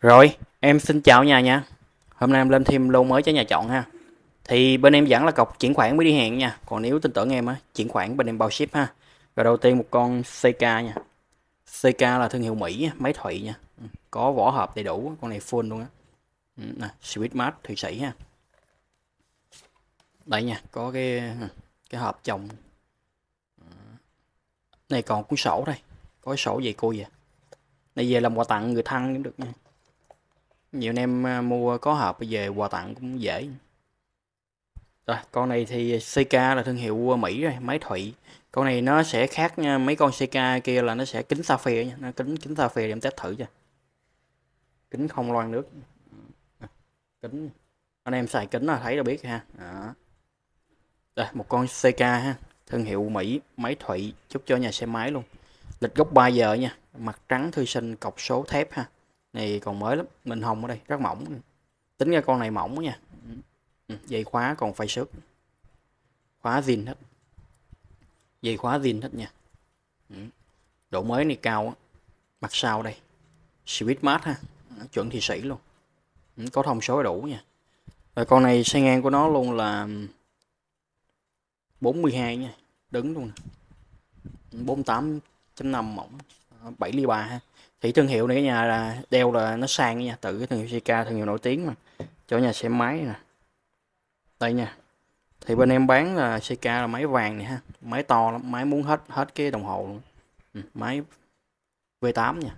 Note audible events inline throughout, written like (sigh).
Rồi, em xin chào nhà nha. Hôm nay em lên thêm lô mới cho nhà chọn ha. Thì bên em vẫn là cọc chuyển khoản mới đi hẹn nha. Còn nếu tin tưởng em á, chuyển khoản bên em bao ship ha. Rồi đầu tiên một con CK nha. CK là thương hiệu Mỹ, máy thủy nha. Ừ, có vỏ hộp đầy đủ, con này full luôn á. Ừ, nè, Sweet Mart thủy sĩ ha. Đây nha, có cái ừ, cái hộp chồng. Này còn cuốn sổ đây. Có sổ gì cô vậy? Này về làm quà tặng người thân cũng được nha nhiều anh em à, mua có hộp về quà tặng cũng dễ rồi con này thì CK là thương hiệu Mỹ rồi máy thủy con này nó sẽ khác nha. mấy con CK kia là nó sẽ kính sapphire nha nó kính kính sapphire để em test thử cho kính không loan nước à, kính anh em xài kính là thấy là biết ha đó. Đây, một con CK ha thương hiệu Mỹ máy thủy chúc cho nhà xe máy luôn lịch gốc 3 giờ nha mặt trắng thư sinh cọc số thép ha này còn mới lắm mình hồng ở đây rất mỏng tính ra con này mỏng nha ừ, dây khóa còn phải sức khóa zin hết dây khóa zin hết nha ừ. độ mới này cao á mặt sau đây switch mát ha chuẩn thị sĩ luôn ừ, có thông số đủ nha rồi con này xe ngang của nó luôn là 42 nha đứng luôn 48.5 mỏng 7 ly 3 ha thì thương hiệu này cái nhà là đeo là nó sang nha tự cái thương hiệu CK thương hiệu nổi tiếng mà cho nhà xe máy nè đây nha thì bên em bán là CK là máy vàng này ha máy to lắm máy muốn hết hết cái đồng hồ luôn ừ, máy V8 nha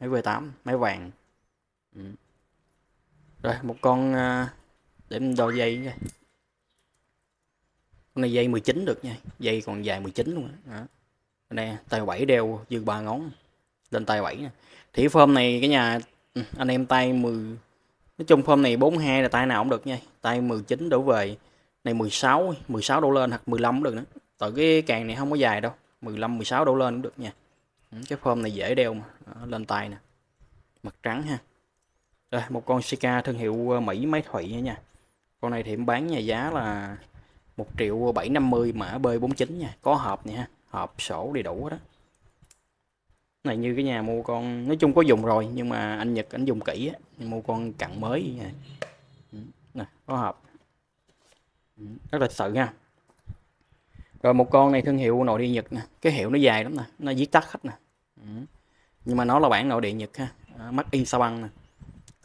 máy V8 máy vàng ừ. rồi một con à, để đo dây nha con này dây 19 được nha dây còn dài 19 luôn đó. đây tài 7 đeo dư ba ngón lên tay 7 nè thì form này cái nhà ừ, anh em tay 10 nói chung form này 42 là tay nào cũng được nha tay 19 đổ về này 16 16 đổ lên hoặc 15 cũng được nữa tại cái càng này không có dài đâu 15 16 đổ lên cũng được nha ừ, cái form này dễ đeo mà Đó, lên tay nè mặt trắng ha đây một con Sika thương hiệu ờ, Mỹ máy thủy nha nha, con này thì em bán nhà giá là 1 triệu 750 mã B49 nha có hộp nha hộp sổ đầy đủ đó này như cái nhà mua con nói chung có dùng rồi nhưng mà anh Nhật anh dùng kỹ á mua con cặn mới này. Ừ, nè có hộp ừ, rất lịch sự nha rồi một con này thương hiệu nội địa Nhật nè cái hiệu nó dài lắm nè nó viết tắt hết nè ừ, nhưng mà nó là bản nội địa Nhật ha à, mắt in sao băng nè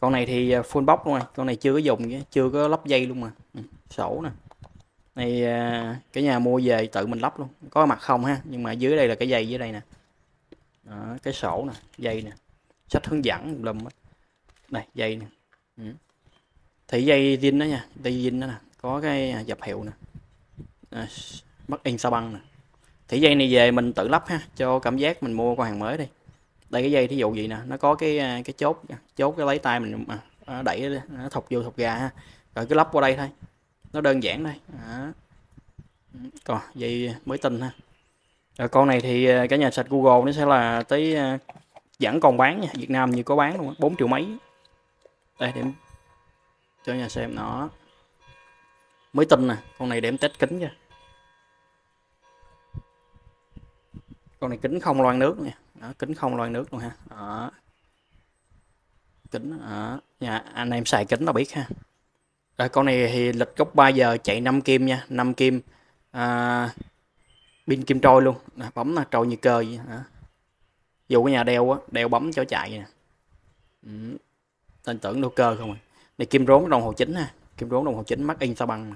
con này thì à, full box luôn rồi con này chưa có dùng chưa có lắp dây luôn mà sổ nè này à, cái nhà mua về tự mình lắp luôn có mặt không ha nhưng mà dưới đây là cái dây dưới đây nè đó, cái sổ nè dây nè sách hướng dẫn lum á này dây nè ừ. thì dây zin đó nha dây zin đó nè có cái à, dập hiệu nè à, mất in sao băng nè thì dây này về mình tự lắp ha cho cảm giác mình mua qua hàng mới đi đây cái dây thí dụ gì nè nó có cái à, cái chốt chốt cái lấy tay mình à, đẩy nó thọc vô thọc ra, ha rồi cứ lắp qua đây thôi nó đơn giản đây, à. còn dây mới tinh ha rồi à, con này thì à, cả nhà sạch Google nó sẽ là tới à, vẫn còn bán nha Việt Nam như có bán luôn 4 triệu mấy đây để cho nhà xem nó mới tin nè con này để em test kính cho con này kính không loan nước nè đó, kính không loan nước luôn ha đó. kính ở nhà dạ, anh em xài kính là biết ha rồi con này thì lịch gốc 3 giờ chạy 5 kim nha 5 kim à, pin kim trôi luôn bấm là trôi như cơ vậy hả dù cái nhà đeo á đeo bấm cho chạy nè ừ. tên tưởng đâu cơ không à này kim rốn đồng hồ chính ha kim rốn đồng hồ chính mắc in sao bằng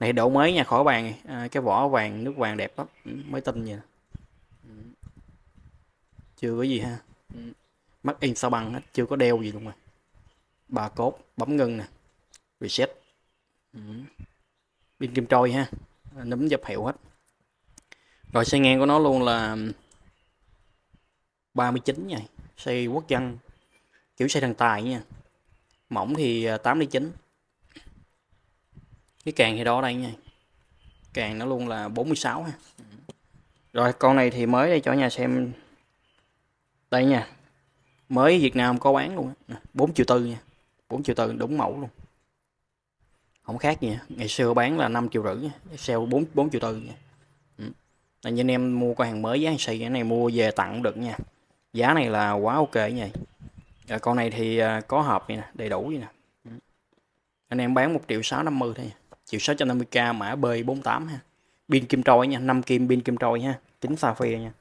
này độ mới nha khỏi bàn à, cái vỏ vàng nước vàng đẹp lắm ừ, mới tin vậy ừ. chưa có gì ha ừ. mắc in sao bằng hết chưa có đeo gì luôn mà bà cốt bấm ngưng nè reset ừ. pin kim trôi ha nấm dập hiệu hết rồi xe ngang của nó luôn là 39 nha xe quốc dân kiểu xe thần tài nha mỏng thì 89 à, cái càng thì đó đây nha càng nó luôn là 46 ha rồi con này thì mới đây cho nhà xem đây nha mới Việt Nam có bán luôn á 4 triệu tư nha 4 triệu tư đúng mẫu luôn không khác gì ngày xưa bán là 5 triệu rưỡi nha sale 4, 4 triệu tư nha nên anh em mua con hàng mới giá xì cái này mua về tặng cũng được nha giá này là quá ok nha à, con này thì à, có hộp này nè đầy đủ vậy nè anh em bán 1 triệu 650 thôi triệu 650k mã B48 ha pin kim trôi nha 5 kim pin kim trôi ha kính sapphire nha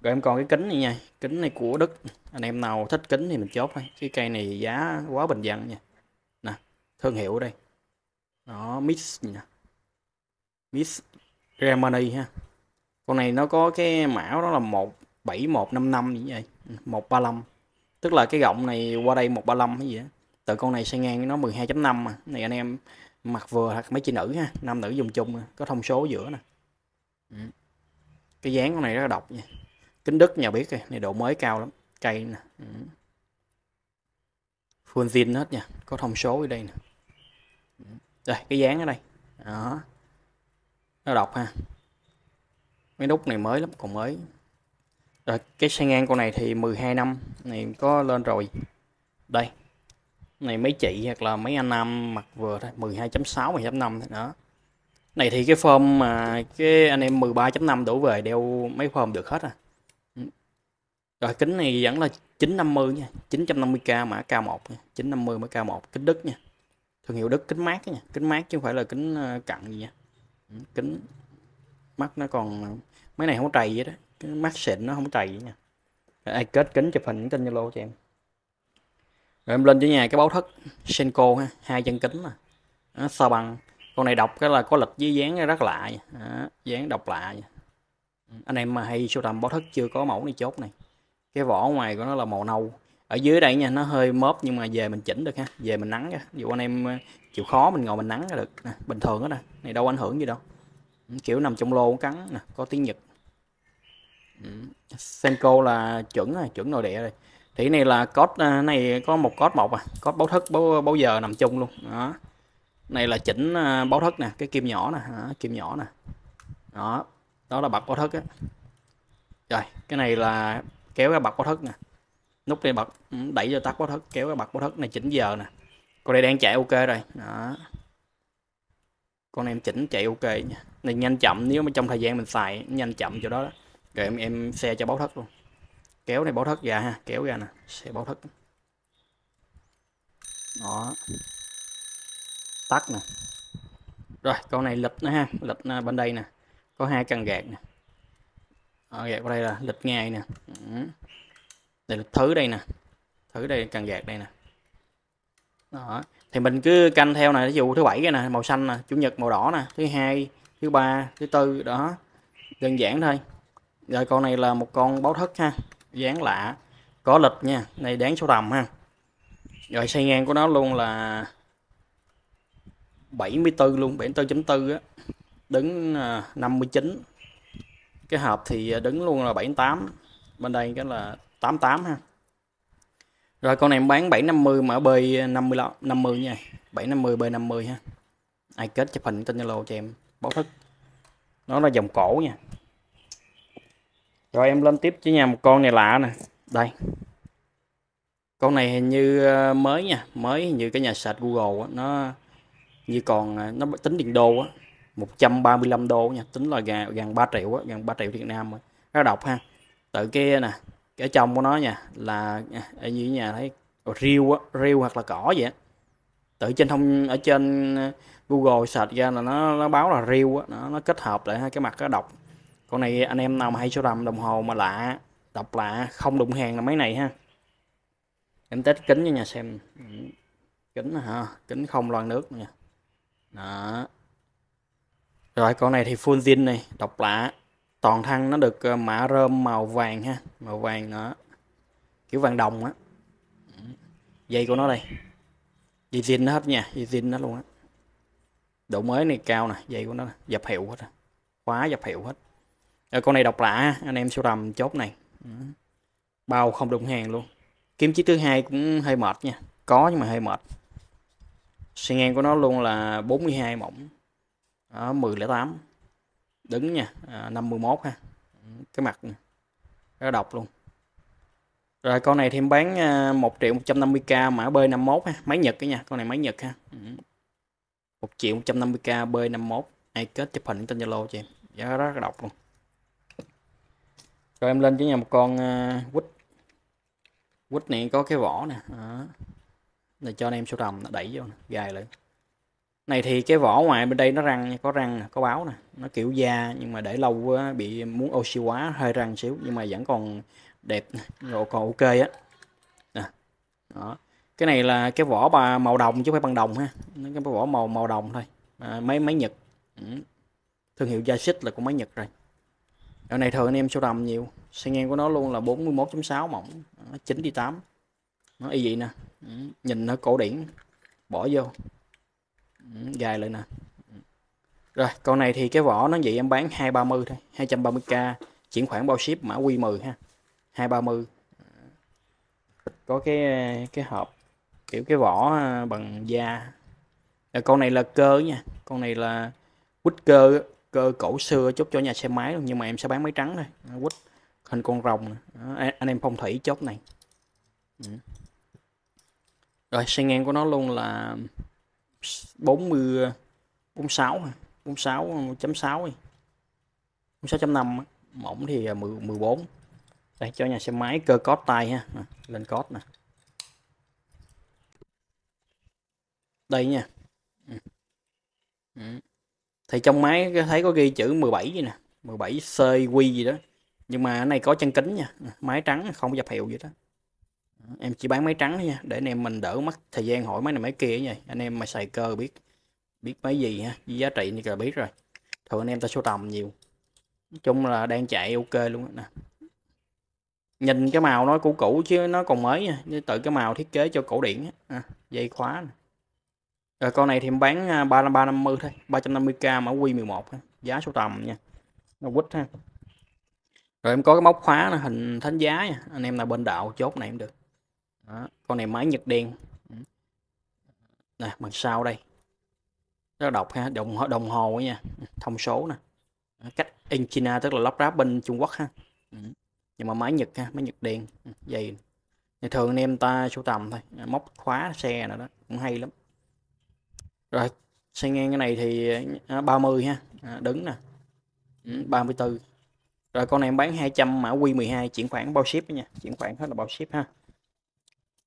rồi em còn cái kính này nha kính này của Đức anh em nào thích kính thì mình chốt thôi cái cây này giá quá bình dân nha nè thương hiệu ở đây nó miss nha miss Germany ha con này nó có cái mã đó là 17155 gì vậy 135 tức là cái gọng này qua đây 135 cái gì á từ con này sang ngang với nó 12.5 mà này anh em mặc vừa hoặc mấy chị nữ ha nam nữ dùng chung có thông số giữa nè ừ. cái dáng con này rất là độc nha kính đức nhà biết rồi này độ mới cao lắm cây nè ừ. full zin hết nha có thông số ở đây nè ừ. đây cái dáng ở đây đó nó độc ha Mấy đúc này mới lắm, còn mới. Rồi cái xe ngang con này thì 12 năm này có lên rồi. Đây. Này mấy chị hoặc là mấy anh nam mặc vừa thôi, 12.6 12.5 thế đó. Này thì cái form mà cái anh em 13.5 đổ về đeo mấy form được hết à. Ừ. Rồi kính này vẫn là 950 nha, 950k mã K1 nha, 950 mã K1 kính Đức nha. Thương hiệu Đức kính mát nha, kính mát chứ không phải là kính ờ, cận gì nha. Ừ, kính mắt nó còn mấy này không có trầy vậy đó cái mắt xịn nó không có trầy nha ai kết kính chụp hình trên zalo cho em rồi em lên dưới nhà cái báo thất senko ha hai chân kính nè à, sao bằng con này đọc cái là có lịch với dáng rất lạ vậy. À, dáng độc lạ anh em mà hay sưu tầm báo thất chưa có mẫu này chốt này cái vỏ ngoài của nó là màu nâu ở dưới đây nha nó hơi mớp nhưng mà về mình chỉnh được ha về mình nắng ra dù anh em ờ, chịu khó mình ngồi mình nắng ra được nè, bình thường đó nè này đâu ảnh hưởng gì đâu Ừ, kiểu nằm trong lô cắn nè có tiếng nhật ừ, senko là chuẩn rồi chuẩn nội địa rồi thì này là cốt à, này có một cốt một à cốt báo thức báo, báo giờ nằm chung luôn đó này là chỉnh à, báo thức nè cái kim nhỏ nè đó, kim nhỏ nè đó đó là bật báo thức á rồi cái này là kéo cái bật báo thức nè nút này bật ừ, đẩy cho tắt báo thức kéo cái bật báo thức này chỉnh giờ nè con này đang chạy ok rồi đó con em chỉnh chạy ok nha này nhanh chậm nếu mà trong thời gian mình xài nhanh chậm ừ. chỗ đó, đó. rồi em em xe cho báo thất luôn kéo này báo thất ra ha kéo ra nè xe báo thất đó tắt nè rồi con này lịch nữa ha lịch à, bên đây nè có hai căn gạt nè ở ờ, gạt ở đây là lịch ngay nè ừ. lịch thứ đây nè thứ đây cần gạt đây nè đó thì mình cứ canh theo này ví dụ thứ bảy cái nè màu xanh nè chủ nhật màu đỏ nè thứ hai thứ ba thứ tư đó đơn giản thôi rồi con này là một con báo thất ha dáng lạ có lịch nha này đáng số đầm ha rồi xây ngang của nó luôn là 74 luôn 74.4 á đứng 59 à, cái hộp thì à, đứng luôn là 78 bên đây cái là 88 ha rồi con này em bán 750 mà ở B50 50 à, nha 750 B50 ha ai kết chụp hình tên Zalo cho em báo thức nó là dòng cổ nha rồi em lên tiếp chứ nhà một con này lạ nè đây con này hình như ờ, mới nha mới như cái nhà sạch Google á, nó như còn ờ, nó tính tiền đô á 135 đô nha tính là gần, gần 3 triệu á, gần 3 triệu Việt Nam rồi nó độc ha tự kia ờ, nè cái chồng của nó nha là như nhà thấy riêu á riêu hoặc là cỏ vậy á tự trên thông ở trên ờ, Google search ra là nó nó báo là riêu nó nó kết hợp lại hai cái mặt nó đọc con này anh em nào mà hay sưu tầm đồng hồ mà lạ đọc lạ không đụng hàng là máy này ha em test kính cho nhà xem kính hả kính không loan nước nha đó rồi con này thì full zin này độc lạ toàn thân nó được ờ, mã rơm màu vàng ha màu vàng nữa kiểu vàng đồng á dây của nó đây zin hết nha zin nó luôn á độ mới này cao nè dây của nó dập hiệu hết khóa dập hiệu hết Ở con này độc lạ anh em sưu tầm chốt này bao không đụng hàng luôn kiếm chiếc thứ hai cũng hơi mệt nha có nhưng mà hơi mệt xi ngang của nó luôn là 42 mỏng ở 1008 đứng nha à, 51 ha cái mặt này. nó độc luôn rồi con này thêm bán 1 à, triệu 150k mã B51 ha, máy Nhật cái nha, con này máy Nhật ha. 1 ừ. triệu 150k B51, ai kết chụp hình trên Zalo cho em. Giá rất là độc luôn. Rồi em lên cho nhà một con à, quýt. Quýt này có cái vỏ nè, đó. Để cho anh em sưu tầm nó đẩy vô nè, gài lại. Này thì cái vỏ ngoài bên đây nó răng có răng có báo nè, nó kiểu da nhưng mà để lâu bị muốn oxy hóa hơi răng xíu nhưng mà vẫn còn đẹp rồi còn ok á nè đó cái này là cái vỏ bà màu đồng chứ không phải bằng đồng ha cái vỏ màu màu đồng thôi à, máy máy nhật ừ. thương hiệu gia xích là của máy nhật rồi ở này thường anh em sưu tầm nhiều xe ngang của nó luôn là 41.6 mỏng 9 đi 8 nó y vậy nè ừ. nhìn nó cổ điển bỏ vô ừ. gài lại nè rồi con này thì cái vỏ nó vậy em bán 230 thôi 230k chuyển khoản bao ship mã Q10 ha 230 có cái cái hộp kiểu cái vỏ à, bằng da con này là cơ nha con này là quýt cơ cơ cổ xưa chốt cho nhà xe máy luôn nhưng mà em sẽ bán máy trắng thôi quýt hình con rồng anh em phong thủy chốt này ừ. rồi xe ngang của nó luôn là 40 46 46.6 46.5 mỏng thì 14 à, đây cho nhà xe máy cơ cót tay ha lên cót nè đây nha ừ. Ừ. thì trong máy thấy có ghi chữ 17 gì nè 17 CQ gì đó nhưng mà này có chân kính nha ừ, máy trắng không dập hiệu gì đó em chỉ bán máy trắng nha để anh em mình đỡ mất thời gian hỏi máy này máy kia nha anh em mà xài cơ biết biết máy gì ha giá trị thì là biết rồi thường anh em ta sưu tầm nhiều nói chung là đang chạy ok luôn nè nhìn cái màu nó cũ cũ chứ nó còn mới nha như tự cái màu thiết kế cho cổ điển à, dây khóa này. Rồi con này thì em bán 350 à, thôi 350k mã Q11 giá số tầm nha nó quýt ha rồi em có cái móc khóa là hình thánh giá nha. anh em là bên đạo chốt này em được Đó. con này máy nhật đen ừ. nè bằng sau đây rất độc ha đồng đồng hồ nha thông số nè cách in China tức là lắp ráp bên Trung Quốc ha ừ nhưng mà máy nhật ha máy nhật đen ừ, dày thì thường anh em ta sưu tầm thôi móc khóa xe nữa đó cũng hay lắm rồi xe ngang cái này thì 30 à, ha à, đứng nè 34 ừ, rồi con này em bán 200 mã Q12 chuyển khoản bao ship nha chuyển khoản hết là bao ship ha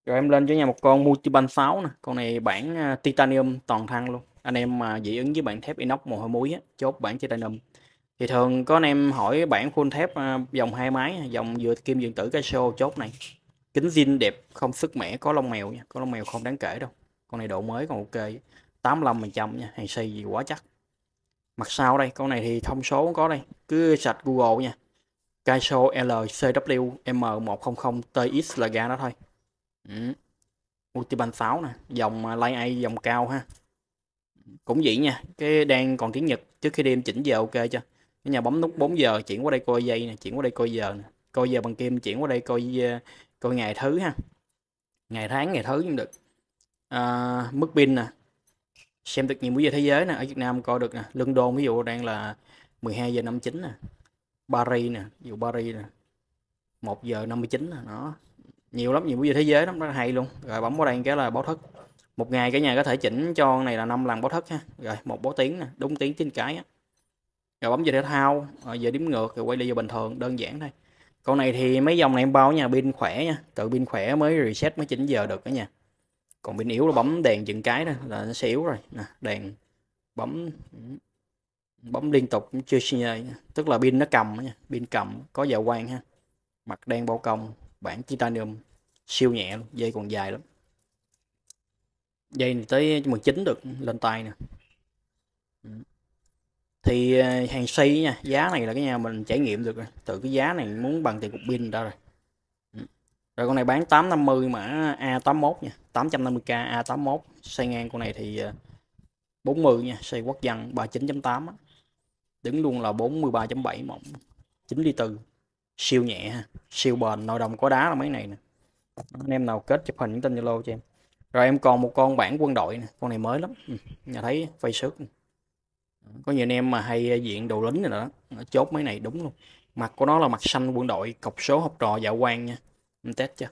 rồi em lên cho nhà một con Multiban 6 nè con này bản à, titanium toàn thân luôn anh em mà dị ứng với bản thép inox mồ hôi muối á, chốt bản titanium thì thường có anh em hỏi bản full thép dòng à, hai máy dòng vừa kim dương tử casio chốt này kính zin đẹp không sức mẻ có lông mèo nha có lông mèo không đáng kể đâu con này độ mới còn ok 85 phần trăm nha hàng xây gì quá chắc mặt sau đây con này thì thông số có đây cứ sạch Google nha Kaiso LCW M100TX là ga đó thôi ừ. Multiban 6 nè dòng à, line A dòng cao ha cũng vậy nha cái đang còn tiếng Nhật trước khi đêm chỉnh về ok chưa cái nhà bấm nút 4 giờ chuyển qua đây coi giây nè chuyển qua đây coi giờ nè coi giờ bằng kim chuyển qua đây coi ờ, coi ngày thứ ha ngày tháng ngày thứ cũng được à, mức pin nè xem được nhiều múi giờ thế giới nè ở Việt Nam coi được nè London ví dụ đang là 12 giờ 59 nè Paris nè ví dụ Paris nè 1 giờ 59 nè nó nhiều lắm nhiều múi giờ thế giới lắm nó hay luôn rồi bấm vào đây cái là báo thức một ngày cả nhà có thể chỉnh cho này là năm lần báo thức ha rồi một báo tiếng nè đúng tiếng trên cái á rồi bấm về thể thao rồi về đếm ngược rồi quay lại vô bình thường đơn giản thôi con này thì mấy dòng này em bao nha pin khỏe nha tự pin khỏe mới reset mới chỉnh giờ được cả nha còn pin yếu là bấm đèn dừng cái đó là nó sẽ yếu rồi nè đèn bấm ừ, bấm liên tục chưa signal tức là pin nó cầm nha pin cầm có dạ quang ha mặt đen bao công bản titanium siêu nhẹ luôn dây còn dài lắm dây này tới 19 được lên tay nè ừ thì ờ, hàng xây nha giá này là cái nhà mình trải nghiệm được rồi từ cái giá này muốn bằng tiền cục pin ra rồi ừ. rồi con này bán 850 mã A81 nha 850k A81 xây ngang con này thì 40 ờ, nha xây quốc dân 39.8 đứng luôn là 43.7 mỏng 9 đi từ siêu nhẹ siêu bền nội đồng có đá là mấy này nè anh em nào kết chụp hình những tên zalo cho em rồi em còn một con bản quân đội nè con này mới lắm ừ, nhà thấy phay sức có nhiều anh em mà hay ờ, diện đồ lính rồi đó ờ, chốt mấy này đúng luôn mặt của nó là mặt xanh quân đội cọc số học trò dạ quan nha mình test chưa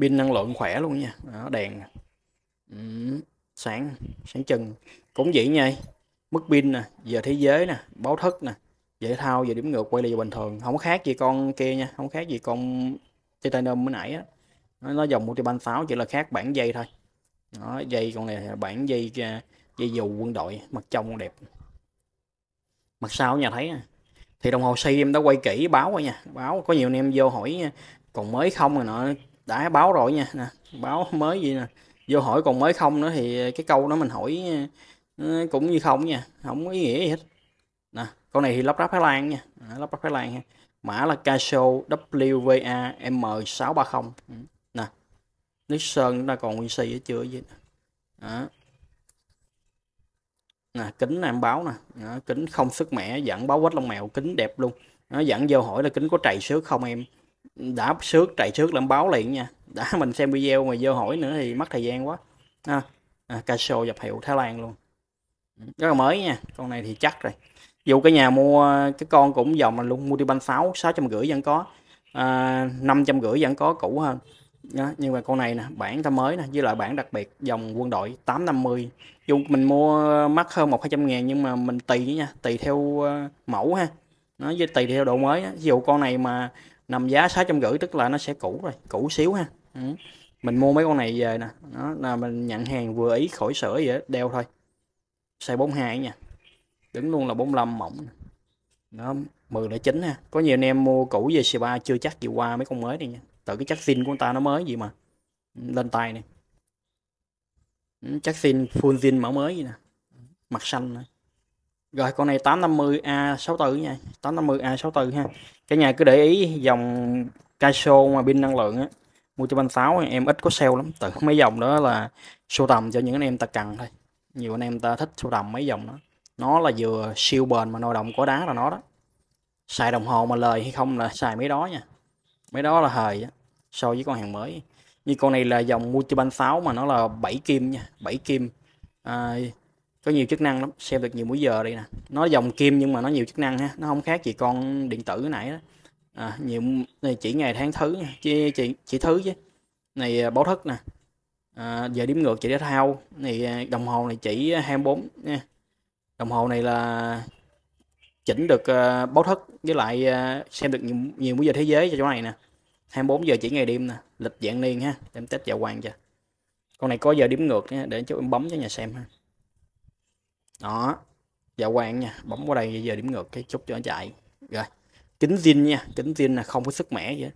pin năng lượng khỏe luôn nha đó, đèn ừ, sáng sáng chừng cũng vậy nha mất pin nè giờ thế giới nè báo thức nè dễ thao giờ điểm ngược quay lại bình thường không khác gì con kia nha không khác gì con titanium mới nãy á nó, nó dòng multibank 6 chỉ là khác bản dây thôi đó, dây con này bản dây à, dây dù quân đội mặt trong đẹp mặt sau nhà thấy thì đồng hồ si em đã quay kỹ báo rồi nha báo có nhiều anh em vô hỏi còn mới không rồi nọ đã báo rồi nha nè, báo mới gì nè vô hỏi còn mới không nữa thì cái câu đó mình hỏi cũng như không nha không có ý nghĩa gì hết nè con này thì lắp ráp Thái Lan nha lắp ráp Thái Lan ha mã là Casio WVA M630 nè nước sơn nó còn nguyên si chưa gì đó nè kính em báo nè đó, kính không sức mẻ dẫn báo quách lông mèo kính đẹp luôn nó dẫn vô hỏi là kính có trầy xước không em đã xước trầy xước làm báo liền nha đã (laughs) mình xem video mà vô hỏi nữa thì mất thời gian quá à, à, Casio dập hiệu Thái Lan luôn rất là mới nha con này thì chắc rồi dù cái nhà mua cái con cũng dòng mà luôn sáu sáu trăm 650 vẫn có à, năm trăm 550 vẫn có cũ hơn đó, nhưng mà con này nè bản ta mới nè với lại bản đặc biệt dòng quân đội 850 dù mình mua mắc hơn một hai trăm ngàn nhưng mà mình tùy nha tùy theo ờ, mẫu ha nó với tùy theo độ mới á. ví dụ con này mà nằm giá sáu trăm rưỡi tức là nó sẽ cũ rồi cũ xíu ha ừ. mình mua mấy con này về nè nó là mình nhận hàng vừa ý khỏi sửa vậy đeo thôi size 42 nha đứng luôn là 45 mỏng đó 10 là chính ha có nhiều anh em mua cũ về C3 chưa chắc gì qua mấy con mới này nha tự cái chắc xin của người ta nó mới gì mà lên tay này chắc xin full zin mẫu mới gì nè mặt xanh này. rồi con này 850A64 nha 850A64 ha cái nhà cứ để ý dòng Casio mà pin năng lượng á mua cho 36 em ít có sale lắm tự mấy dòng đó là sưu tầm cho những anh em ta cần thôi nhiều anh em ta thích sưu tầm mấy dòng đó nó là vừa siêu bền mà nội động có đá là nó đó xài đồng hồ mà lời hay không là xài mấy đó nha mấy đó là hời so với con hàng mới như con này là dòng multibank 6 mà nó là 7 kim nha 7 kim à, có nhiều chức năng lắm xem được nhiều múi giờ đây nè nó dòng kim nhưng mà nó nhiều chức năng ha nó không khác gì con điện tử nãy đó à, nhiều này chỉ ngày tháng thứ chỉ chỉ, chỉ thứ chứ này à, báo thức nè à, giờ điểm ngược chỉ để thao này à, đồng hồ này chỉ 24 nha đồng hồ này là chỉnh được uh, báo thức với lại uh, xem được nhiều, nhiều múi giờ thế giới cho chỗ này nè 24 giờ chỉ ngày đêm nè lịch dạng niên ha để em test dạ quang cho con này có giờ điểm ngược nha để cho em bấm cho nhà xem ha đó dạ quang nha bấm qua đây giờ điểm ngược cái chút cho nó chạy rồi kính zin nha kính zin là không có sức mẻ vậy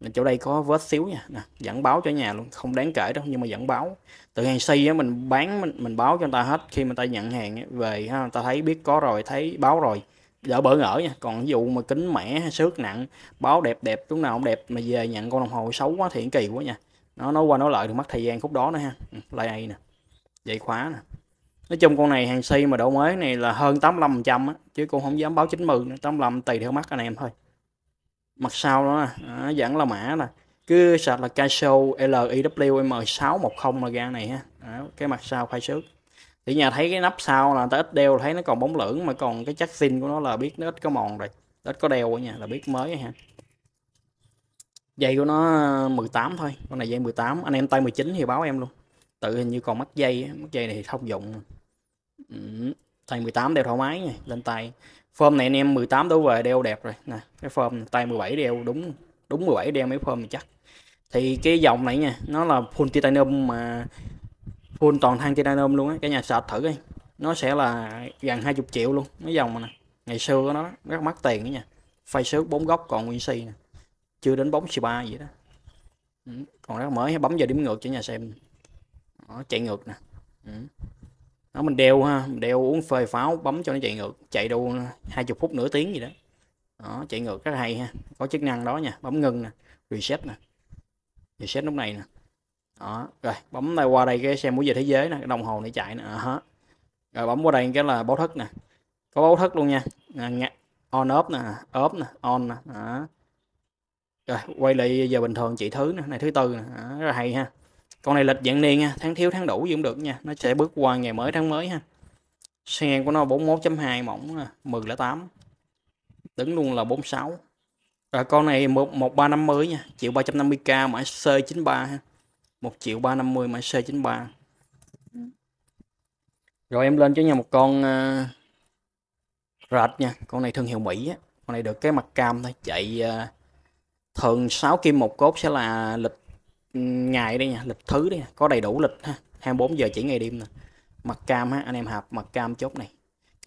nên chỗ đây có vết xíu nha nè, dẫn báo cho nhà luôn không đáng kể đâu nhưng mà dẫn báo từ hàng xây á mình bán mình, mình báo cho người ta hết khi mà ta nhận hàng về ha, người ta thấy biết có rồi thấy báo rồi đỡ bỡ ngỡ nha còn ví dụ mà kính mẻ xước nặng báo đẹp đẹp lúc nào không đẹp mà về nhận con đồng hồ xấu quá thì kỳ quá nha nó nói qua nói lại được mất thời gian khúc đó nữa ha ừ, lại ai nè dạy khóa nè nói chung con này hàng si mà độ mới này là hơn 85 trăm á chứ con không dám báo 90 nữa 85 tùy theo mắt anh em thôi mặt sau đó à, vẫn là mã là cứ sạc là Casio LIWM610 là ga này ha à, cái mặt sau khoai xước thì nhà thấy cái nắp sau là ta ít đeo thấy nó còn bóng lưỡng mà còn cái chắc xin của nó là biết nó ít có mòn rồi ít có đeo ở nhà là biết mới ha dây của nó 18 thôi con này dây 18 anh em tay 19 thì báo em luôn tự hình như còn mắc dây mắc dây này thì thông dụng ừ. tay 18 đeo thoải mái nha lên tay form này anh em 18 đổ về đeo đẹp rồi nè cái form tay 17 đeo đúng đúng 17 đeo mấy form này chắc thì cái dòng này nha nó là full titanium mà full toàn than titanium luôn á cả nhà sạch thử đi nó sẽ là gần 20 triệu luôn mấy dòng này ngày xưa của nó rất mắc tiền đó nha phay xước bốn góc còn nguyên si nè chưa đến bóng xì ba vậy đó ừ. còn rất mới bấm vào điểm ngược cho nhà xem nó chạy ngược nè nó ừ. mình đeo ha đeo uống phơi pháo bấm cho nó chạy ngược chạy đâu 20 phút nửa tiếng gì đó đó chạy ngược rất hay ha có chức năng đó nha bấm ngừng nè reset nè reset lúc này nè đó rồi bấm này qua đây cái xem múi giờ thế giới nè đồng hồ này chạy nè uh rồi bấm qua đây cái là báo thức nè có báo thức luôn nha à, on off nè off nè on nè đó. rồi quay lại giờ bình thường chị thứ nè này thứ tư nè đó, rất là hay ha con này lịch dạng niên nha tháng thiếu tháng đủ gì cũng được nha nó sẽ bước qua ngày mới tháng mới ha sen của nó 41.2 mỏng 1008 đứng luôn là 46 rồi con này 1350 nha triệu 350k mã C93 ha 1 triệu 350 mã C93 rồi em lên cho nhà một con uh, ờ, rệt nha con này thương hiệu Mỹ á. con này được cái mặt cam thôi chạy uh, thường 6 kim một cốt sẽ là lịch ừ, ngày đây nha lịch thứ đây nha. có đầy đủ lịch ha 24 giờ chỉ ngày đêm nè mặt cam ha anh em hạp mặt cam chốt này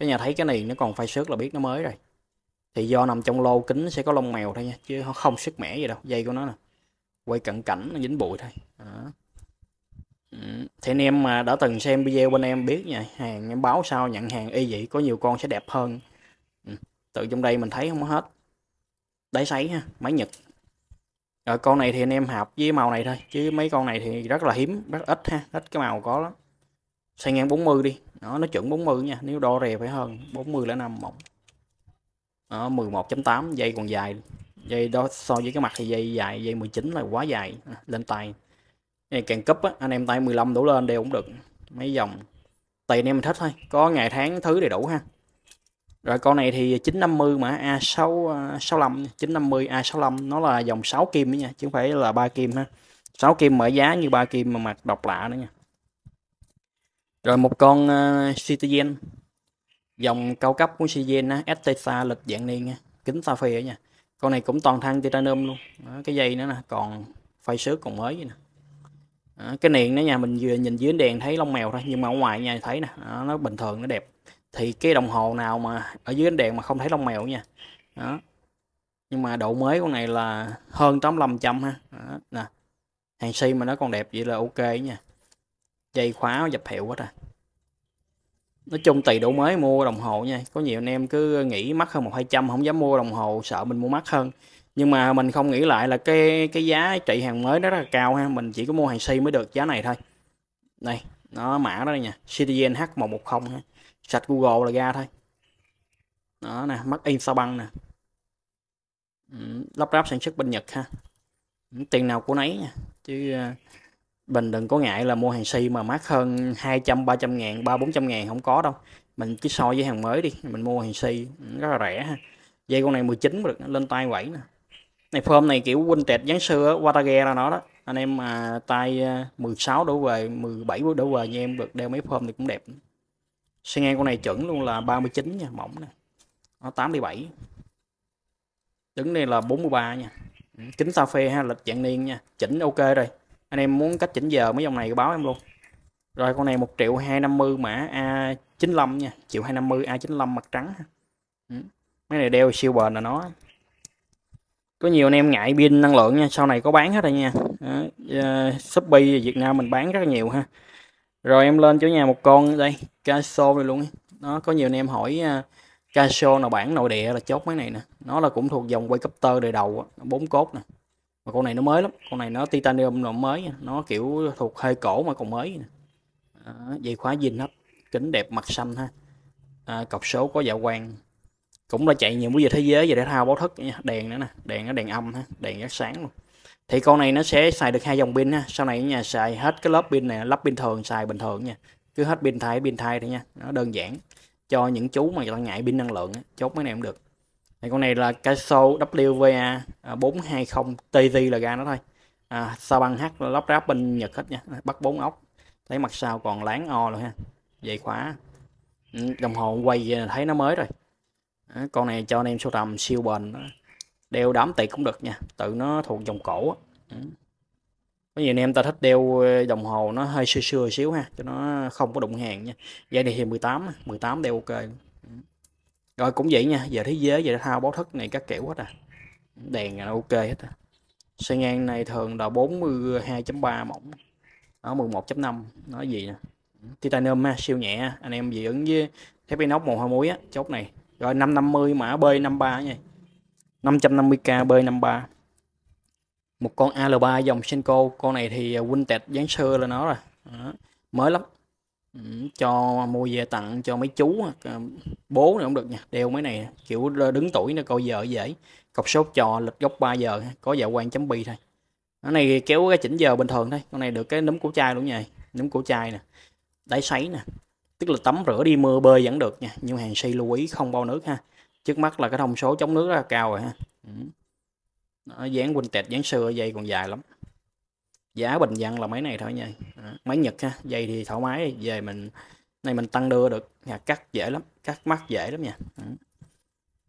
cái nhà thấy cái này nó còn phai xước là biết nó mới rồi thì do nằm trong lô kính sẽ có lông mèo thôi nha chứ không sức mẻ gì đâu dây của nó nè quay cận cảnh nó dính bụi thôi đó. Ừ. thì anh em mà đã từng xem video bên em biết nha hàng em báo sao nhận hàng y vậy có nhiều con sẽ đẹp hơn ừ. tự trong đây mình thấy không có hết đáy sấy ha máy nhật rồi ờ, con này thì anh em hợp với màu này thôi chứ mấy con này thì rất là hiếm rất ít ha ít cái màu có lắm xây ngang 40 đi đó nó chuẩn 40 nha nếu đo rè phải hơn 40 là 5 mỏng đó 11.8 dây còn dài dây đó so với cái mặt thì dây dài dây 19 là quá dài lên tay càng cấp á, anh em tay 15 đủ lên đeo cũng được mấy dòng tùy anh em thích thôi có ngày tháng thứ đầy đủ ha rồi con này thì 950 mà A6 65 950 A65 nó là dòng 6 kim đó nha chứ không phải là 3 kim ha 6 kim mở giá như 3 kim mà mặt độc lạ nữa nha rồi một con uh, Citizen dòng cao cấp của Citizen á STSA lịch dạng niên nha kính sapphire nha con này cũng toàn thân titanium luôn đó, cái dây nữa nè còn phay sớt còn mới vậy nè đó, cái niện nó nhà mình vừa nhìn dưới đèn thấy lông mèo thôi nhưng mà ở ngoài nhà thấy nè đó, nó bình thường nó đẹp thì cái đồng hồ nào mà ở dưới đèn mà không thấy lông mèo nha đó nhưng mà độ mới con này là hơn 85 trăm ha đó, nè hàng si mà nó còn đẹp vậy là ok nha dây khóa dập hiệu quá rồi nói chung tùy độ mới mua đồng hồ nha có nhiều anh em cứ nghĩ mắc hơn một hai trăm không dám mua đồng hồ sợ mình mua mắc hơn nhưng mà mình không nghĩ lại là cái cái giá trị hàng mới nó rất là cao ha mình chỉ có mua hàng si mới được giá này thôi này nó mã đó đây nha Citizen H110 ha. sạch Google là ra thôi đó nè mắt in sao băng nè ừ, lắp ráp sản xuất bên Nhật ha ừ, tiền nào của nấy nha chứ à, mình đừng có ngại là mua hàng si mà mắc hơn 200 300 ngàn 3 400 ngàn không có đâu mình chỉ so với hàng mới đi mình mua hàng si ừ, rất là rẻ ha dây con này 19 mà được lên tay quẩy nè này form này kiểu vintage dáng xưa Watage là nó đó anh em à, tay 16 à, đổ về 17 đổ về như em được đeo mấy form thì cũng đẹp xe ngang con này chuẩn luôn là 39 nha mỏng nè nó 87 đứng đây là 43 nha ừ, kính sao phê ha lịch dạng niên nha chỉnh ok rồi anh em muốn cách chỉnh giờ mấy dòng này báo em luôn rồi con này 1 triệu 250 mã A95 nha triệu 250 A95 mặt trắng ừ. mấy này đeo siêu bền là nó có nhiều anh em ngại pin năng lượng nha sau này có bán hết rồi nha Đó, ờ, Shopee Việt Nam mình bán rất là nhiều ha rồi em lên chỗ nhà một con đây Casio này luôn nó có nhiều anh em hỏi ờ, Casio nào bản nội địa là chốt mấy này nè nó là cũng thuộc dòng quay cấp tơ đời đầu bốn cốt nè mà con này nó mới lắm con này nó titanium nó mới nó kiểu thuộc hơi cổ mà còn mới nè à, dây khóa zin hết kính đẹp mặt xanh ha à, cọc số có dạ quang cũng là chạy nhiều múi về thế giới về để thao báo thức nha. đèn nữa nè đèn nó đèn âm ha đèn rất sáng luôn thì con này nó sẽ xài được hai dòng pin ha sau này nhà xài hết cái lớp pin này lắp pin thường xài bình thường nha cứ hết pin thay pin thay thôi nha nó đơn giản cho những chú mà người ta ngại pin năng lượng chốt mấy này cũng được thì con này là cái WVA 420TZ à, là ga nó thôi à, sao băng hát là lắp ráp bên Nhật hết nha bắt bốn ốc thấy mặt sau còn láng o rồi ha dây khóa ừ, đồng hồ quay thấy nó mới rồi à, con này cho anh em sưu tầm siêu bền đeo đám tiệc cũng được nha tự nó thuộc dòng cổ ừ. có nhiều anh em ta thích đeo ờ, đồng hồ nó hơi xưa xưa xíu ha cho nó không có đụng hàng nha dây này thì 18 18 đeo ok rồi cũng vậy nha giờ thế giới giờ thao báo thức này các kiểu hết à đèn là ok hết à xe ngang này thường là 42.3 mỏng ở 11.5 nói gì nè titanium ha, siêu nhẹ anh em dị ứng với thép inox màu hoa muối á chốt này rồi 550 mã B53 nha 550k B53 một con AL3 dòng Senko con này thì Winted à, dáng sơ là nó rồi Đó. mới lắm Ừ, cho mua về tặng cho mấy chú à, bố này cũng được nha, đeo mấy này kiểu đứng tuổi nó coi giờ dễ. Cọc sốt trò lịch gốc 3 giờ, có dạ quan chấm bi thôi. Cái này kéo cái chỉnh giờ bình thường thôi, con này được cái nấm cổ chai luôn nha, nấm cổ chai nè, đáy sấy nè. Tức là tắm rửa đi mưa bơi vẫn được nha, nhưng hàng si lưu ý không bao nước ha. Trước mắt là cái thông số chống nước rất là cao rồi ha. Nó ừ. dán quỳnh tẹt dán sưa dây còn dài lắm giá bình dân là mấy này thôi nha máy nhật ha dây thì thoải mái về mình này mình tăng đưa được nhà cắt dễ lắm cắt mắt dễ lắm nha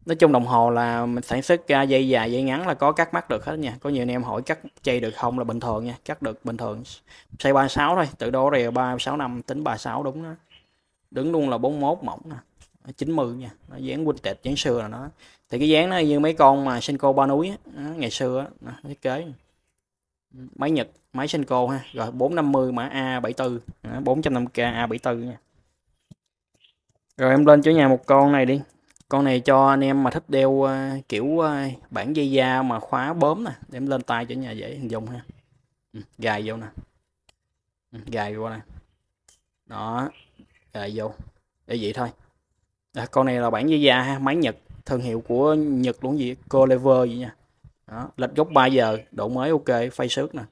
nói chung đồng hồ là mình sản xuất ra dây dài dây ngắn là có cắt mắt được hết nha có nhiều anh em hỏi cắt dây được không là bình thường nha cắt được bình thường xây 36 thôi tự đo rìa năm tính 36 đúng đó đứng luôn là 41 mỏng nè 90 nha nó dán quýnh tẹt dán xưa là nó thì cái dán nó như mấy con mà sinh cô ba núi á, ngày xưa á, thiết kế máy Nhật máy Senko ha rồi 450 mã A74 405k A74 nha rồi em lên cho nhà một con này đi con này cho anh em mà thích đeo ờ, kiểu ờ, bản dây da mà khóa bớm nè để em lên tay cho nhà dễ dùng ha ừ, gài vô nè ừ, gài vô nè đó gài vô để vậy thôi à, con này là bản dây da ha máy Nhật thương hiệu của Nhật luôn gì Colever vậy nha đó, lệch góc 3 giờ độ mới ok phay xước nè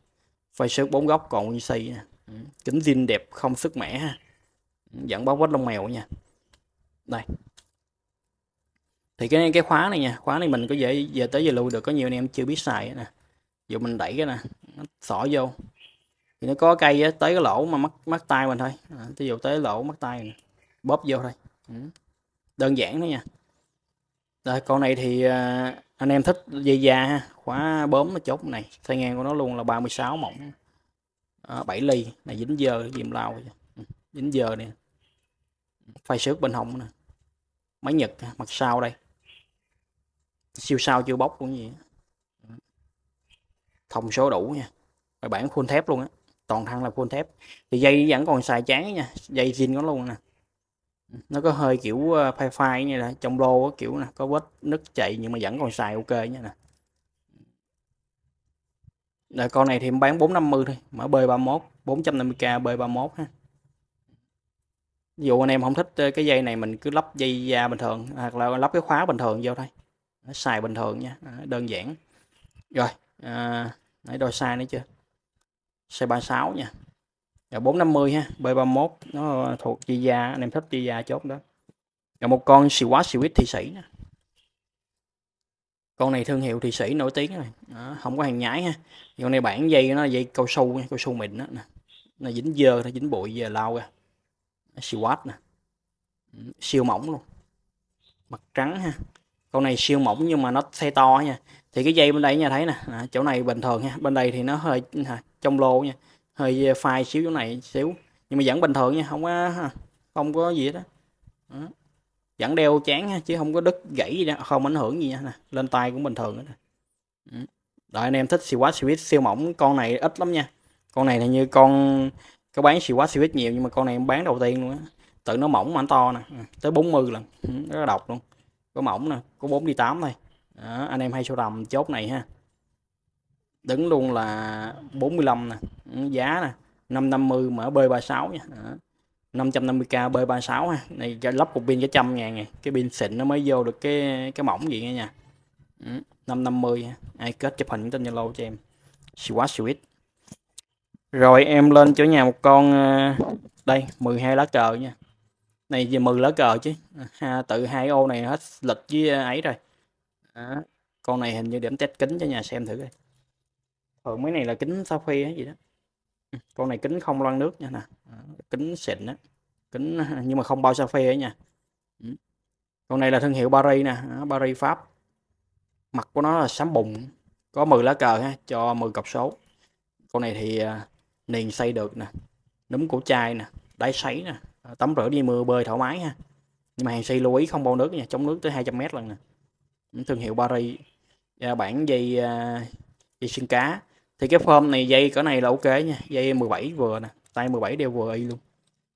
phay xước bốn góc còn nguyên si nè ừ, kính zin đẹp không sức mẻ ha ừ, dẫn báo quách lông mèo nha đây thì cái cái khóa này nha khóa này mình có dễ giờ tới giờ lưu được có nhiều anh em chưa biết xài nè dù mình đẩy cái nè nó xỏ vô thì nó có cây tới cái lỗ mà mắt mắt tay mình thôi ví dụ tới lỗ mắt tay bóp vô thôi ừ. đơn giản thôi nha đây con này thì à, anh em thích dây da khóa bấm nó chốt này, thay ngang của nó luôn là 36 mỏng. À, 7 ly, này dính giờ dìm lao ừ, dính giờ nè. Phai xước bên hồng nè. Máy Nhật mặt sau đây. Siêu sao chưa bóc cũng gì. Ừ. Thông số đủ nha. Bài bản khuôn thép luôn á, toàn thân là khuôn thép. Thì dây vẫn còn xài chán nha, dây zin có luôn nè nó có hơi kiểu phai ờ, phai như là trong lô có kiểu nè có vết nứt chạy nhưng mà vẫn còn xài ok nha nè là con này thì em bán 450 thôi mở bơi 31 450k bơi 31 ha dù anh em không thích ờ, cái dây này mình cứ lắp dây da bình thường hoặc là lắp cái khóa bình thường vô thôi nó xài bình thường nha đơn giản rồi à, nãy đôi sai nữa chưa xe 36 nha rồi dạ, 450 ha, B31 nó thuộc chi da, anh em thích chi da chốt đó. Rồi dạ, một con Siwat Siwit thị sĩ nè. Con này thương hiệu thị sĩ nổi tiếng rồi, đó, không có hàng nhái ha. Con này bản dây nó dây cao su nha, cao su mịn đó nè. Nó dính dơ, nó dính bụi giờ lau ra. Siwat nè. Ừ, siêu mỏng luôn. Mặt trắng ha. Con này siêu mỏng nhưng mà nó xe to nha. Thì cái dây bên đây nha thấy nè, chỗ này bình thường nha, bên đây thì nó hơi trong lô nha hơi file ờ, xíu chỗ này xíu nhưng mà vẫn bình thường nha không có không có gì đó vẫn đeo chán chứ không có đứt gãy gì đó không ảnh hưởng gì nha nè lên tay cũng bình thường đó. đợi anh em thích siêu quá siêu ít siêu mỏng con này ít lắm nha con này là như con có bán siêu quá siêu ít nhiều nhưng mà con này em bán đầu tiên luôn á tự nó mỏng mà to nè à, tới 40 lần nó độc luôn có mỏng nè có 4 đi 8 thôi đó, anh em hay sưu tầm chốt này ha đứng luôn là 45 nè ừ, giá nè 550 mở B36 nha à. 550k B36 ha này cho lắp cục pin cái trăm ngàn này cái pin xịn nó mới vô được cái cái mỏng gì nha nha ừ. 550 ai kết chụp hình trên Zalo cho em quá switch rồi em lên chỗ nhà một con ờ, đây 12 lá cờ nha này về 10 lá cờ chứ ha, tự hai ô này hết lịch với ờ, ấy rồi à, con này hình như điểm test kính cho nhà xem thử đây thường mấy này là kính á gì đó ừ, con này kính không loang nước nha nè ờ. kính xịn á, kính (laughs) nhưng mà không bao sapphire nha ừ. con này là thương hiệu Paris nè Paris Pháp mặt của nó là sám bụng, có 10 lá cờ ha cho 10 cọc số con này thì niền à, xây được nè núm cổ chai nè đáy sấy nè à, tắm rửa đi mưa bơi thoải mái ha nhưng mà hàng xây lưu ý không bao nước nha chống nước tới 200 mét lần nè ừ, thương hiệu Paris bản dây à, dây xương cá thì cái form này dây cỡ này là ok nha dây 17 vừa nè tay 17 đeo vừa y luôn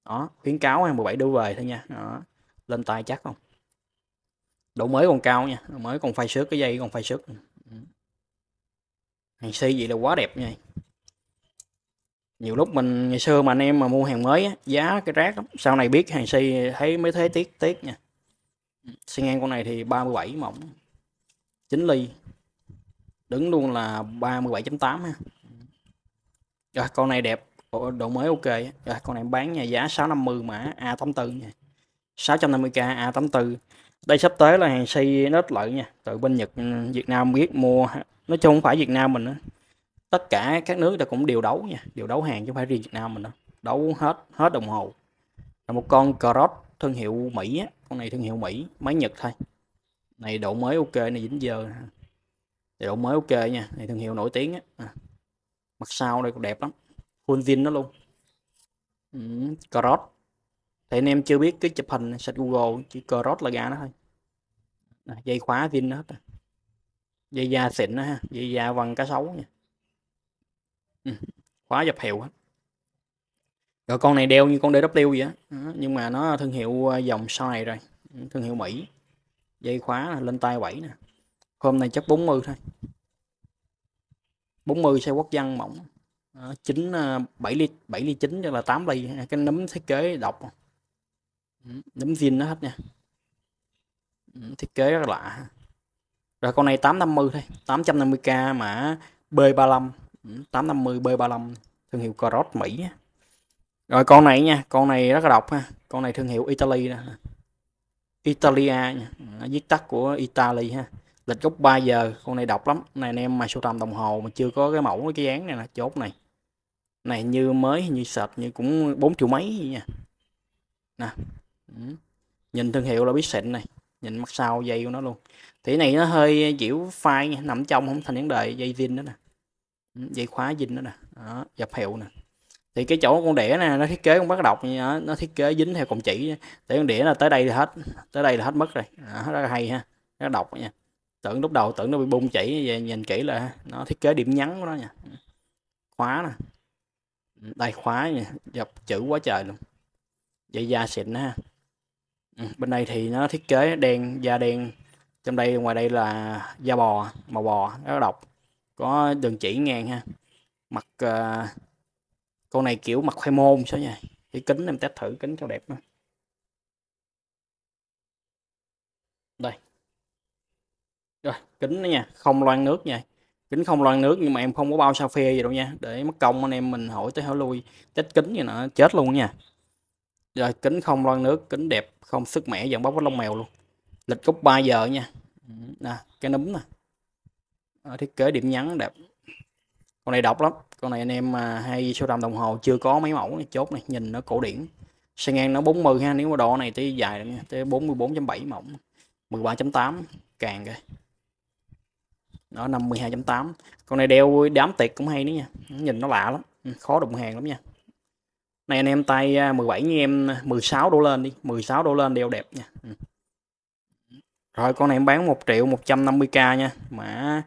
đó khuyến cáo 17 đeo về thôi nha đó. lên tay chắc không độ mới còn cao nha độ mới còn phai sức cái dây còn phai sức ừ. hàng si vậy là quá đẹp nha nhiều lúc mình ngày xưa mà anh em mà mua hàng mới á, giá cái rác lắm. sau này biết hàng si thấy mới thấy tiếc tiếc nha ừ, xi ngang con này thì 37 mỏng 9 ly đứng luôn là 37.8 ha rồi con này đẹp độ mới ok rồi con này bán nhà giá 650 mã A84 nha 650k A84 đây sắp tới là hàng xây nó lợi nha từ bên Nhật ừ, Việt Nam biết mua nói chung không phải Việt Nam mình nữa tất cả các nước là cũng đều đấu nha đều đấu hàng chứ không phải riêng Việt Nam mình đâu đấu hết hết đồng hồ là một con Cross thương hiệu Mỹ á. con này thương hiệu Mỹ máy Nhật thôi này độ mới ok này dính giờ độ mới ok nha này thương hiệu nổi tiếng á à. mặt sau đây cũng đẹp lắm full zin nó luôn ừ, cà thì anh em chưa biết cái chụp hình sạch google chỉ cà là gà nó thôi à, dây khóa zin nó hết rồi. dây da xịn đó ha dây da vằn cá sấu nha ừ, khóa dập hiệu hết rồi con này đeo như con DW vậy á nhưng mà nó thương hiệu à, dòng size rồi thương hiệu Mỹ dây khóa lên tay 7 nè hôm nay chắc 40 thôi 40 xe quốc dân mỏng à, 9 7 ly 7 ly 9 cho là 8 ly cái nấm thiết kế độc ừ, nấm zin nó hết nha ừ, thiết kế rất lạ rồi con này 850 thôi 850k mã B35 850 B35 thương hiệu Cross Mỹ rồi con này nha con này rất là độc ha con này thương hiệu Italy nè Italia nha ừ, viết tắt của Italy ha lịch gốc 3 giờ con này độc lắm này anh em mà sưu tầm đồng hồ mà chưa có cái mẫu cái dáng này là chốt này này như mới như sệt như cũng bốn triệu mấy nha nè ừ. nhìn thương hiệu là biết xịn này nhìn mặt sau dây của nó luôn thì này nó hơi diễu phai nha. nằm trong không thành vấn đề dây zin đó nè ừ, dây khóa zin đó nè đó, dập hiệu nè thì cái chỗ con đĩa này nó thiết kế con bắt độc nha. nó thiết kế dính theo còng chỉ để con đĩa là tới đây là hết tới đây là hết mất rồi đó, rất là hay ha nó độc nha tưởng lúc đầu tưởng nó bị bung chỉ về nhìn kỹ là nó thiết kế điểm nhắn của nó nha khóa nè đây khóa nha dập chữ quá trời luôn dây da xịn ha ừ, bên đây thì nó thiết kế đen da đen trong đây ngoài đây là da bò màu bò nó độc có đường chỉ ngang ha mặt uh, ờ, con này kiểu mặt khoai môn sao nha cái kính em test thử kính cho đẹp nữa rồi kính đó nha không loang nước nha kính không loang nước nhưng mà em không có bao sao phê gì đâu nha để mất công anh em mình hỏi tới hỏi lui test kính như nó chết luôn nha rồi kính không loang nước kính đẹp không sức mẻ dần bóc với lông mèo luôn lịch gốc 3 giờ nha nè cái núm nè ờ, thiết kế điểm nhắn đẹp con này độc lắm con này anh em mà hay số đầm đồng hồ chưa có mấy mẫu này chốt này nhìn nó cổ điển xe ngang nó 40 ha nếu mà độ này tới dài tới 44.7 mỏng 13.8 càng kìa đó 52.8 con này đeo đám tiệc cũng hay nữa nha nhìn nó lạ lắm ừ, khó đụng hàng lắm nha này anh em tay 17 à, như em 16 à, đô lên đi 16 đô lên đeo đẹp nha ừ. rồi con này em bán 1 triệu 150k nha mã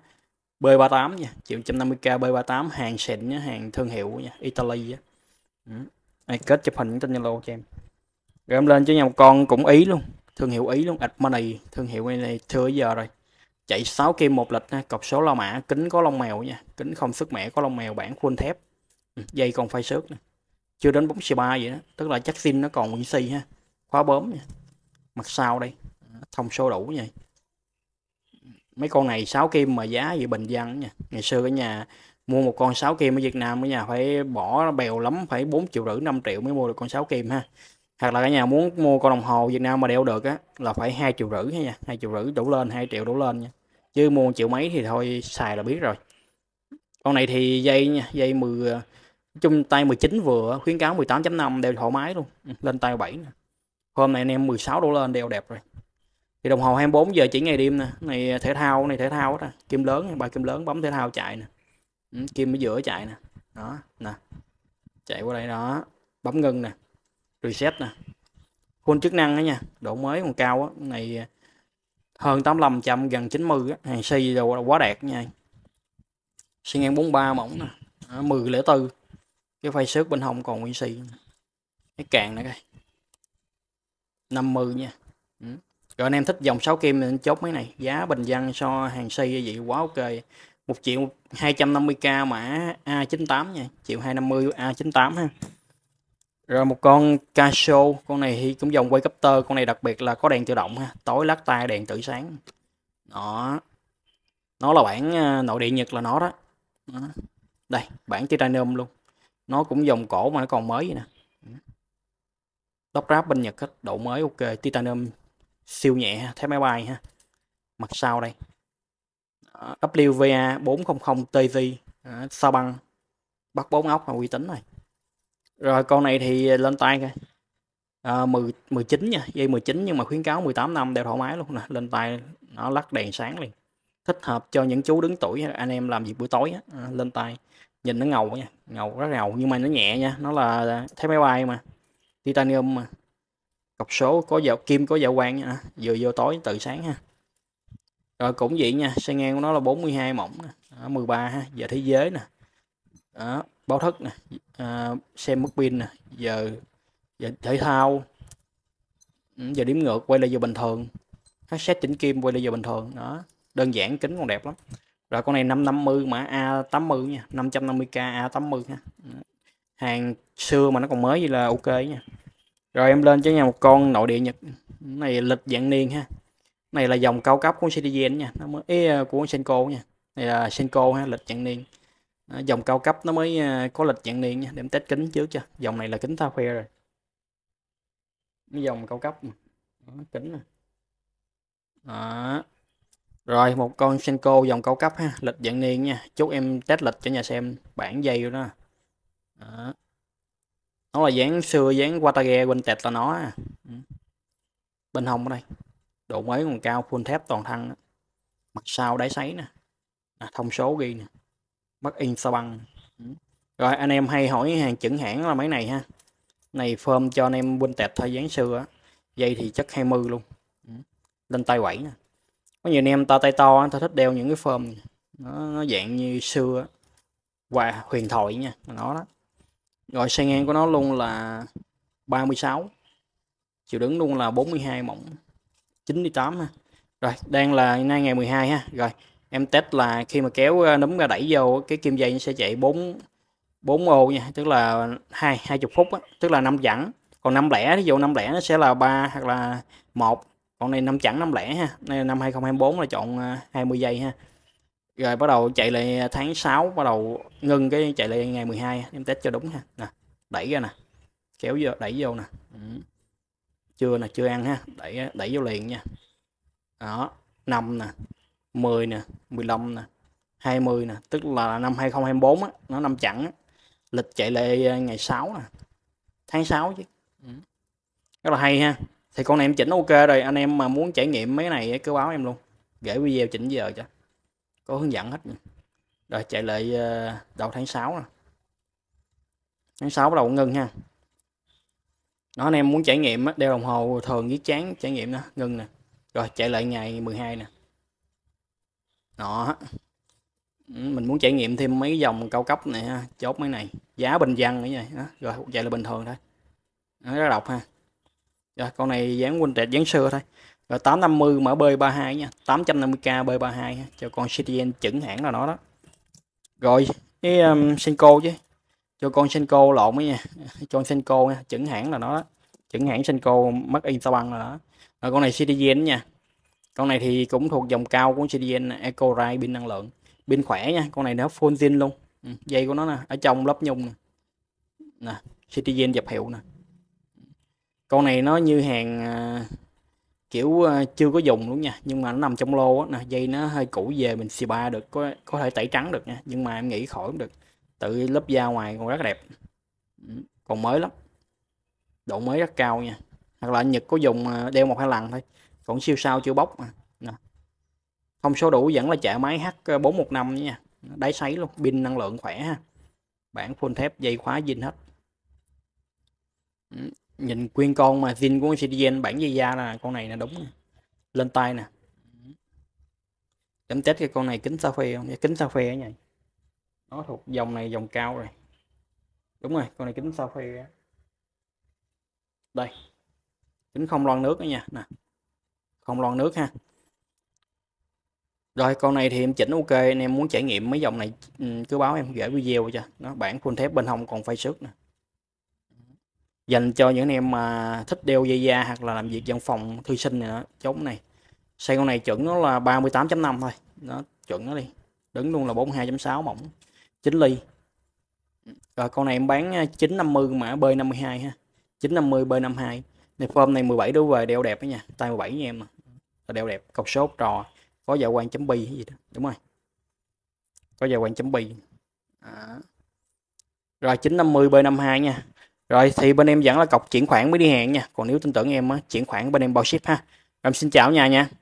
B38 nha triệu 150k B38 hàng xịn nha hàng thương hiệu nha Italy á ừ. này kết chụp hình tên Zalo cho em rồi em lên cho nhau con cũng ý luôn thương hiệu ý luôn ạch money thương hiệu này, này thưa giờ rồi chạy 6 kim một lịch ha, cọc số lo mã kính có lông mèo nha kính không sức mẻ có lông mèo bản khuôn thép ừ, dây còn phai xước nè chưa đến bóng c ba vậy đó tức là chắc sim nó còn nguyên si ha khóa bấm nha mặt sau đây thông số đủ nha mấy con này 6 kim mà giá gì bình dân nha ngày xưa cái nhà mua một con 6 kim ở Việt Nam ở nhà phải bỏ bèo lắm phải 4 triệu rưỡi 5 triệu mới mua được con 6 kim ha hoặc là cái nhà muốn mua con đồng hồ Việt Nam mà đeo được á là phải hai triệu rưỡi nha hai triệu rưỡi đủ lên hai triệu đủ lên nha chứ mua triệu mấy thì thôi xài là biết rồi con này thì dây nha dây 10 à, chung tay 19 vừa khuyến cáo 18.5 đều thoải mái luôn ừ, lên tay 7 nè. hôm nay anh em 16 đô lên đều đẹp rồi thì đồng hồ 24 giờ chỉ ngày đêm nè này à, thể thao này thể thao đó kim lớn ba kim lớn bấm thể thao chạy nè ừ, kim ở giữa chạy nè đó nè chạy qua đây đó bấm ngưng nè reset nè full chức năng đó nha độ mới còn cao á này à, hơn 85 trăm gần 90 á. hàng si rồi quá đẹp nha xi ngang 43 mỏng nè à, lẻ tư cái phay xước bên hông còn nguyên xi cái càng nữa coi 50 nha ừ. rồi anh em thích dòng 6 kim thì anh chốt mấy này giá bình dân so hàng si vậy quá ok 1 triệu 250k mã A98 nha triệu 250 A98 ha rồi một con Casio, con này cũng dòng quay tơ con này đặc biệt là có đèn tự động ha, tối lát tai đèn tự sáng. Đó. Nó là bản à, nội địa Nhật là nó đó. đó. Đây, bản titanium luôn. Nó cũng dòng cổ mà nó còn mới vậy nè. Đốc ráp bên Nhật hết, độ mới ok, titanium siêu nhẹ, thép máy bay ha. Mặt sau đây. WVA 400 TZ à, sao băng bắt bốn ốc và uy tín này rồi con này thì lên tay coi. À, 10 19 nha, dây 19 nhưng mà khuyến cáo 18 năm đeo thoải mái luôn nè, lên tay nó lắc đèn sáng liền. Thích hợp cho những chú đứng tuổi anh em làm việc buổi tối á, à, lên tay. Nhìn nó ngầu nha, ngầu rất ngầu nhưng mà nó nhẹ nha, nó là thép máy bay mà. Titanium mà. Cọc số có dạo kim có dạo quang nha, à, vừa vô tối tự sáng ha. Rồi cũng vậy nha, xe ngang của nó là 42 mỏng 13 à, ha, giờ thế giới nè. Đó, báo thức này, à, xem mức pin này, giờ giờ thể thao ừ, giờ điểm ngược quay lại giờ bình thường set chỉnh kim quay lại giờ bình thường đó đơn giản kính còn đẹp lắm rồi con này 550 mã A80 nha 550k A80 nha hàng xưa mà nó còn mới vậy là ok nha rồi em lên cho nhà một con nội địa Nhật này lịch dạng niên ha này là dòng cao cấp của Citizen nha nó mới à, của Senko nha này là Senko ha lịch dạng niên Ờ, dòng cao cấp nó mới ờ, có lịch dạng niên nha để em test kính trước cho dòng này là kính ta khoe rồi cái dòng cao cấp Đó, kính này. Đó. rồi một con Senko dòng cao cấp ha lịch dạng niên nha chúc em test lịch cho nhà xem bản dây đó. đó nó là dáng xưa dáng Watage bên tẹt là nó ừ. bên hông ở đây độ mới còn cao full thép toàn thân mặt sau đáy sấy nè à, thông số ghi nè bắt in sao băng rồi anh em hay hỏi hàng chuẩn hãng là mấy này ha này form cho anh em quên tẹt thời gián xưa dây thì chắc 20 luôn lên tay quẩy nè có nhiều anh em ta tay to ta thích đeo những cái form nó, nó dạng như xưa và huyền thoại nha nó đó rồi xe ngang của nó luôn là 36 chiều đứng luôn là 42 mỏng 98 ha rồi đang là nay ngày 12 ha rồi em test là khi mà kéo ờ, núm ra đẩy vô cái kim dây nó sẽ chạy 4 4 ô nha tức là hai hai chục phút á, tức là năm chẵn còn năm lẻ ví dụ năm lẻ nó sẽ là ba hoặc là một còn này năm chẵn năm lẻ ha này năm 2024 là chọn 20 ờ, giây ha rồi bắt đầu chạy lại tháng 6 bắt đầu ngưng cái chạy lại ngày 12 em test cho đúng ha nè đẩy ra nè kéo vô đẩy vô nè chưa nè chưa ăn ha đẩy đẩy vô liền nha đó năm nè 10 nè 15 nè 20 nè tức là năm 2024 á, nó năm chẵn á. lịch chạy lệ ờ, ngày 6 nè tháng 6 chứ ừ. rất là hay ha thì con này em chỉnh ok rồi anh em mà muốn trải nghiệm mấy này cứ báo em luôn gửi video chỉnh giờ cho có hướng dẫn hết rồi chạy lệ ờ, đầu tháng 6 nè tháng 6 bắt đầu ngưng ha nó anh em muốn trải nghiệm đeo đồng hồ thường với chán trải nghiệm đó ngưng nè rồi chạy lại ngày 12 nè đó ừ, mình muốn trải nghiệm thêm mấy dòng cao cấp này ha. chốt mấy này giá bình dân nữa vậy đó. rồi vậy là bình thường thôi nó rất độc ha rồi con này dán quanh trệt dán xưa thôi rồi 850 mở B32 nha 850k B32 ha. cho con CTN chuẩn hãng là nó đó rồi cái um, Senko chứ cho con Senko lộn ấy nha cho Senko nha chuẩn hãng là nó đó chuẩn hãng Senko mất in sao băng là đó rồi con này CTN nha con này thì cũng thuộc dòng cao của CDN Eco Ride pin năng lượng pin khỏe nha con này nó full zin luôn ừ, dây của nó nè ở trong lớp nhung nè, nè CDN dập hiệu nè con này nó như hàng à, kiểu à, chưa có dùng luôn nha nhưng mà nó nằm trong lô á nè dây nó hơi cũ về mình xì ba được có có thể tẩy trắng được nha nhưng mà em nghĩ khỏi cũng được tự lớp da ngoài còn rất đẹp ừ, còn mới lắm độ mới rất cao nha hoặc là Nhật có dùng à, đeo một hai lần thôi còn siêu sao chưa bóc nè. thông số đủ vẫn là chạy máy H415 nha đáy sấy luôn pin năng lượng khỏe ha bản full thép dây khóa zin hết ừ, nhìn quyên con mà zin của Citizen bản dây da là con này là đúng lên tay nè chấm test cái con này kính sao phê không dạ, kính sao phê nha nó thuộc dòng này dòng cao rồi đúng rồi con này kính sao phê đây kính không loan nước đó nha nè không lon nước ha rồi con này thì em chỉnh ok anh em muốn trải nghiệm mấy dòng này ừ, cứ báo em gửi video cho nó bản full thép bên hông còn phay sức nè dành cho những anh em mà thích đeo dây da hoặc là làm việc văn phòng thư sinh này đó chống này xe con này chuẩn nó là 38.5 thôi nó chuẩn nó đi đứng luôn là 42.6 mỏng 9 ly rồi con này em bán 950 à, mã B52 ha 950 B52 này form này 17 đối về đeo đẹp đó nha tay 17 nha em là đều đẹp cọc sốt trò có dạ quan chấm bi gì đó đúng rồi có dạ quan chấm bi à. rồi 950 B52 nha rồi thì bên em vẫn là cọc chuyển khoản mới đi hẹn nha còn nếu tin tưởng em á, chuyển khoản bên em bao ship ha em xin chào nhà nha